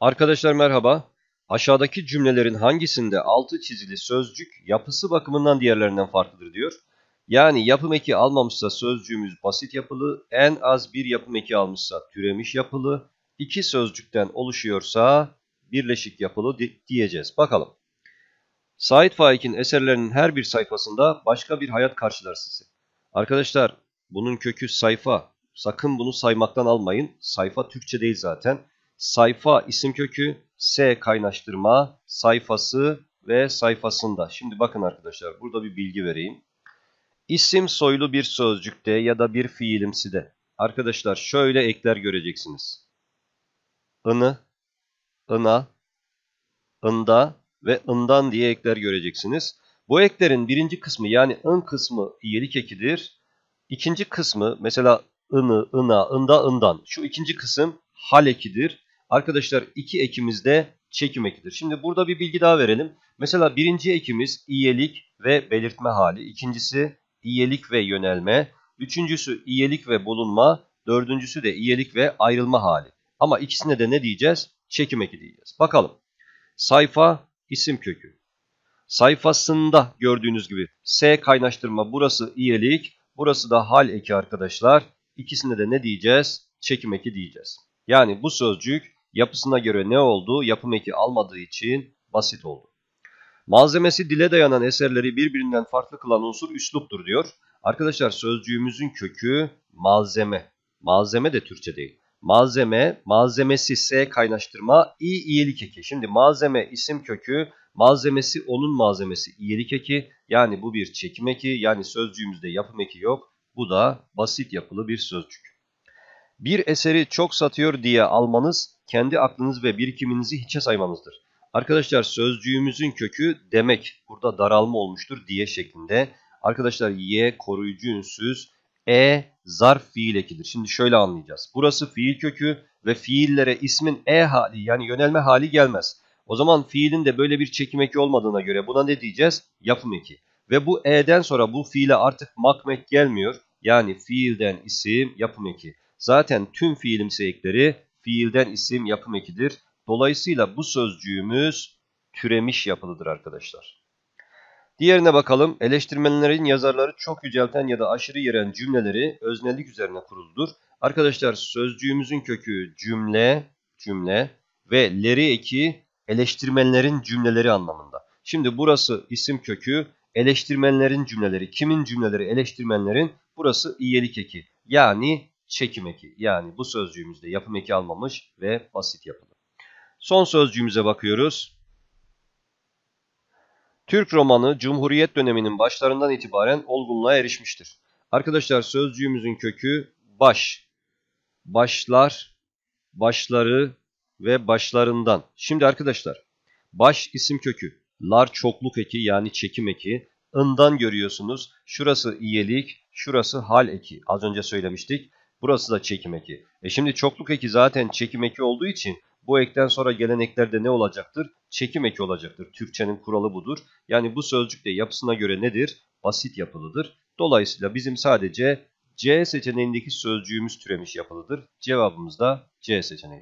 Arkadaşlar merhaba. Aşağıdaki cümlelerin hangisinde altı çizili sözcük yapısı bakımından diğerlerinden farklıdır diyor. Yani yapım eki almamışsa sözcüğümüz basit yapılı, en az bir yapım eki almışsa türemiş yapılı, iki sözcükten oluşuyorsa birleşik yapılı diyeceğiz. Bakalım. Said Faik'in eserlerinin her bir sayfasında başka bir hayat karşılar sizi. Arkadaşlar bunun kökü sayfa. Sakın bunu saymaktan almayın. Sayfa Türkçe değil zaten sayfa isim kökü, S kaynaştırma, sayfası ve sayfasında. Şimdi bakın arkadaşlar burada bir bilgi vereyim. İsim soylu bir sözcükte ya da bir fiilimsi de arkadaşlar şöyle ekler göreceksiniz. Ini, ına, ında ve ından diye ekler göreceksiniz. Bu eklerin birinci kısmı yani ın kısmı iyilik ekidir. İkinci kısmı mesela ını, ına, ında, ından. Şu ikinci kısım hal ekidir. Arkadaşlar iki ekimiz de çekim ekidir. Şimdi burada bir bilgi daha verelim. Mesela birinci ekimiz iyelik ve belirtme hali. İkincisi iyelik ve yönelme. Üçüncüsü iyelik ve bulunma. Dördüncüsü de iyelik ve ayrılma hali. Ama ikisine de ne diyeceğiz? Çekim eki diyeceğiz. Bakalım. Sayfa isim kökü. Sayfasında gördüğünüz gibi S kaynaştırma burası iyelik. Burası da hal eki arkadaşlar. İkisine de ne diyeceğiz? Çekim eki diyeceğiz. Yani bu sözcük Yapısına göre ne oldu? Yapım eki almadığı için basit oldu. Malzemesi dile dayanan eserleri birbirinden farklı kılan unsur üsluptur diyor. Arkadaşlar sözcüğümüzün kökü malzeme. Malzeme de Türkçe değil. Malzeme, malzemesi S kaynaştırma, i iyilik eki. Şimdi malzeme isim kökü, malzemesi onun malzemesi iyilik eki. Yani bu bir çekim eki, yani sözcüğümüzde yapım eki yok. Bu da basit yapılı bir sözcük bir eseri çok satıyor diye almanız kendi aklınız ve birikiminizi hiçe saymanızdır. Arkadaşlar sözcüğümüzün kökü demek burada daralma olmuştur diye şeklinde. Arkadaşlar y koruyucu ünsüz, e zarf fiil ekidir. Şimdi şöyle anlayacağız. Burası fiil kökü ve fiillere ismin e hali yani yönelme hali gelmez. O zaman fiilin de böyle bir çekim eki olmadığına göre buna ne diyeceğiz? Yapım eki. Ve bu e'den sonra bu fiile artık makmek gelmiyor. Yani fiilden isim yapım eki. Zaten tüm fiilimsi ekleri fiilden isim yapım ekidir. Dolayısıyla bu sözcüğümüz türemiş yapılıdır arkadaşlar. Diğerine bakalım. Eleştirmenlerin yazarları çok yücelten ya da aşırı yeren cümleleri öznelik üzerine kuruludur. Arkadaşlar sözcüğümüzün kökü cümle, cümle ve leri eki eleştirmenlerin cümleleri anlamında. Şimdi burası isim kökü, eleştirmenlerin cümleleri, kimin cümleleri eleştirmenlerin, burası iyelik eki. Yani çekim eki yani bu sözcüğümüzde yapım eki almamış ve basit yapılı. Son sözcüğümüze bakıyoruz. Türk romanı Cumhuriyet döneminin başlarından itibaren olgunluğa erişmiştir. Arkadaşlar sözcüğümüzün kökü baş, başlar, başları ve başlarından. Şimdi arkadaşlar baş isim kökü, lar çokluk eki yani çekim eki, ından görüyorsunuz. Şurası iyelik, şurası hal eki. Az önce söylemiştik. Burası da çekim eki. E şimdi çokluk eki zaten çekim eki olduğu için bu ekten sonra geleneklerde ne olacaktır? Çekim eki olacaktır. Türkçenin kuralı budur. Yani bu sözcük de yapısına göre nedir? Basit yapılıdır. Dolayısıyla bizim sadece C seçeneğindeki sözcüğümüz türemiş yapılıdır. Cevabımız da C seçeneği.